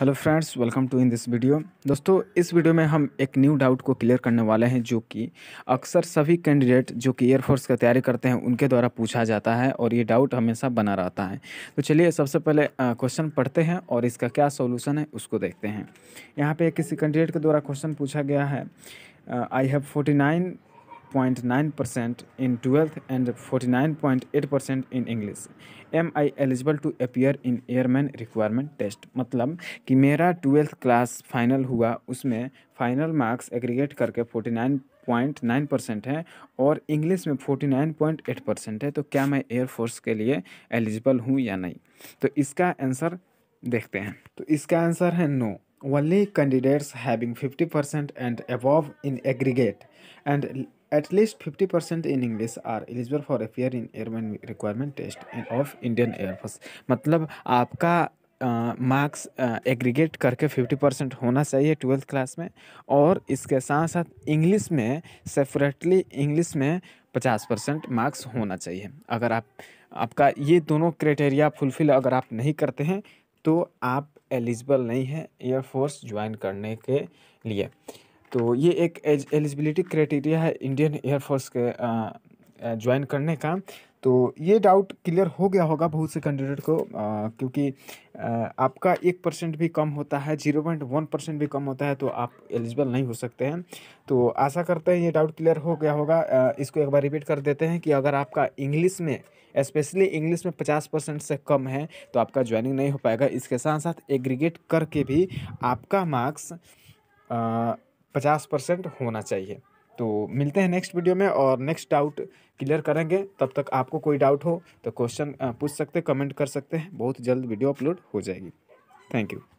Hello friends welcome to in this video दोस्तों इस video में हम एक न्यू डाउट को क्लियर करने वाले हैं जो कि अक्सर सभी कैंडिडेट जो कि एयरफोर्स का तैयारी करते हैं उनके द्वारा पूछा जाता है और ये डाउट हमेशा बना रहता है तो चलिए सबसे पहले क्वेश्चन पढ़ते हैं और इसका क्या सोल्यूशन है उसको देखते हैं यहाँ पर किसी कैंडिडेट के द्वारा क्वेश्चन पूछा गया है I have forty nine point nine percent in and forty nine point eight percent in English am I eligible to appear in airman requirement test मतलब कि मेरा ट्वेल्थ क्लास फाइनल हुआ उसमें फाइनल मार्क्स एग्रीगेट करके forty nine point nine percent है और English में forty nine point eight percent है तो क्या मैं एयरफोर्स के लिए एलिजिबल हूँ या नहीं तो इसका आंसर देखते हैं तो इसका आंसर है no only candidates having fifty percent and above in aggregate and At least 50% in English are eligible for appear in airman requirement test of Indian Air Force. मतलब आपका मार्क्स एग्रीगेट करके 50 percent होना चाहिए twelfth class में और इसके साथ साथ इंग्लिश में सेपरेटली इंग्लिश में 50 परसेंट मार्क्स होना चाहिए अगर आप आपका ये दोनों क्राइटेरिया फुलफिल अगर आप नहीं करते हैं तो आप एलिजिबल नहीं हैं एयरफोर्स ज्वाइन करने के लिए तो ये एक एलिजिबिलिटी क्राइटेरिया है इंडियन एयरफोर्स के ज्वाइन करने का तो ये डाउट क्लियर हो गया होगा बहुत से कैंडिडेट को आ, क्योंकि आ, आपका एक परसेंट भी कम होता है जीरो पॉइंट वन परसेंट भी कम होता है तो आप एलिजिबल नहीं हो सकते हैं तो आशा करते हैं ये डाउट क्लियर हो गया होगा आ, इसको एक बार रिपीट कर देते हैं कि अगर आपका इंग्लिश में स्पेशली इंग्लिश में पचास परसेंट से कम है तो आपका ज्वाइनिंग नहीं हो पाएगा इसके साथ साथ एग्रीगेट करके भी आपका मार्क्स पचास परसेंट होना चाहिए तो मिलते हैं नेक्स्ट वीडियो में और नेक्स्ट डाउट क्लियर करेंगे तब तक आपको कोई डाउट हो तो क्वेश्चन पूछ सकते कमेंट कर सकते हैं बहुत जल्द वीडियो अपलोड हो जाएगी थैंक यू